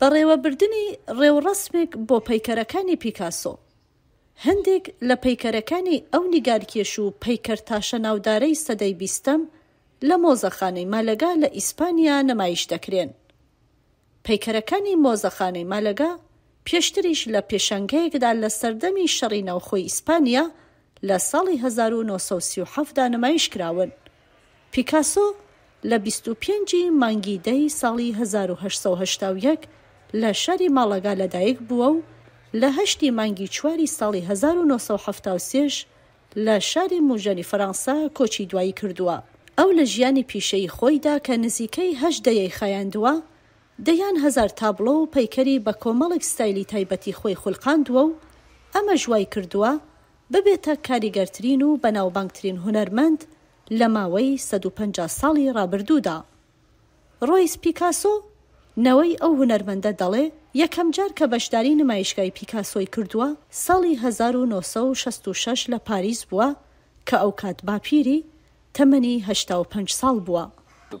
بەڕێوەبردننی ڕێوڕسمێک بۆ پەیکەرەکانی پیکاسۆ هەندێک لە پەیکەرەکانی ئەو نیگارکێش و پەیکەر تاشە ناودارەی سەدەی بیستەم لە مۆزەخانەی مالەگا لە ئیسپانیا نەمایش دەکرێن پەیکەرەکانی مۆزەخانەی مالەگا پێشتریش لە پێشنگەیەکدا لە سەردەمی شەڕی ناوخۆی ئیسپانیا لە ساڵی 1970دا نمایش کراون پیکاسۆ لە 25 مانگیدەی ساڵی 1970 لە شەری ماڵەگا لەدایک بووە و لە هەشتی مانگی چواری ساڵی 1970 لە شاری موژەری فەرەنسا کۆچی دوایی کردووە. ئەو لە ژیانی پیشەی خۆیدا کە نزیکەی هەش دەیەی خەیاندووە، دەیان هزار تابلۆ و پەیکەری بە کۆمەڵێک ستایلی تایبەتی خۆی خولقاندووە و ئەمە ژوای کردووە ببێتە کاریگەرترین و بەناوبانگترین هوەرمەند لە ماوەی 150 ساڵی ڕابردوودا. ڕۆیس پیکاسۆ نەوەی ئەو هوەرمەندە دەڵێ یەکەم جار کە بەشداری نمایشگای پیکاسۆی کردووە ساڵی 1966 لە پاریس بووە کە ئەو کات باپیری تەمەنی 5 ساڵ بووە. Uh,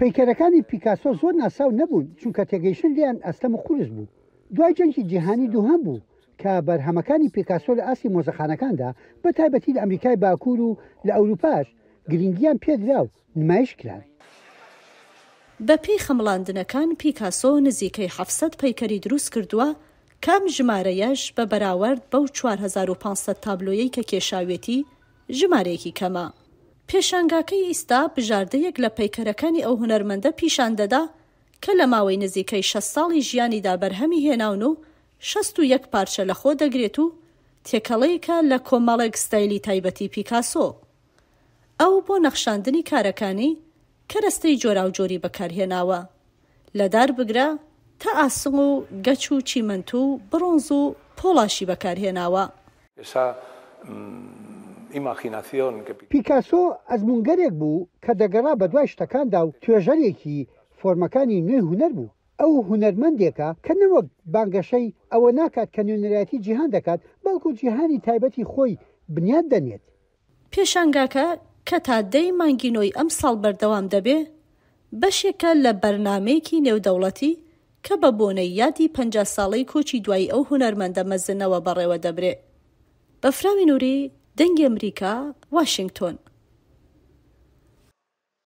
پیکەرەکانی پیکاسۆ زۆر ناساو نەبوون چونکە تێگەیشتن لیان ئەستەمە قورس بوو. دوای جەنگی جیهانی دووهام بوو کە بەرهەمەکانی پیکاسۆ لە ئاسی مۆزەخانەکاندا بە تایبەتی لە ئەمریکای باکوور و لە ئەوروپاش گرنگیان پێدرا و نمایش کران. بەپی خەمڵاندنەکان پیکاسۆ نزیکەی 700 پەیکەری دروست کردووە کام ژمارەیەش بە بەراورد بەو 4500 تابلۆیەی کە کێشاوێتی ژمارەیەکی کەمە. پێشانگاکەی ئیستا بژاردەیەک لە پەیکەرەکانی ئەو هوەرمەندە پیشان دەدا کە لە ماوەی نزیکەی 6 ساڵی ژیانیدا بەرهەمی هێناون و شەست و یەک پارچە لە خۆ دەگرێت و تێکەڵەیەکە لە کۆمەڵێک ستایلی تایبەتی پیکاسۆ ئەو بۆ نەخشاندنی کارەکانی کەرەستەی جۆرا و جۆری بەکارهێناوە لەدار بگرە تا ئاسم و گەچ و چیمەند و بڕۆنز و پۆڵاشی بەکارهێناوە پیکاسۆ ئەزمونگەرێک بوو کە دەگەڕا بە دوای شتەکاندا و توێژەرێکی فۆرمەکانی نوێ هوەر بوو ئەو هوەرمەندێکە کە نەوەک بانگەشەی ئەوە ناکات کە نوێنەرەتی جیهان دەکات بەڵکو جیهانی تایبەتی خۆی بنیاد دەنێت پێشانگاکە کە تا دەی مانگینۆی ئەم ساڵ بەردەوام دەبێ بەشێکە لە بەرنمەیەکی نێودەوڵەتی کە بە بۆنەی یادی پ ساڵی کۆچی دوایی ئەو هوەرمەندە مەزنەوە بەڕێوە دەبرێ بە فراوی نووری دەنگی ئەمریکا واشنگتۆن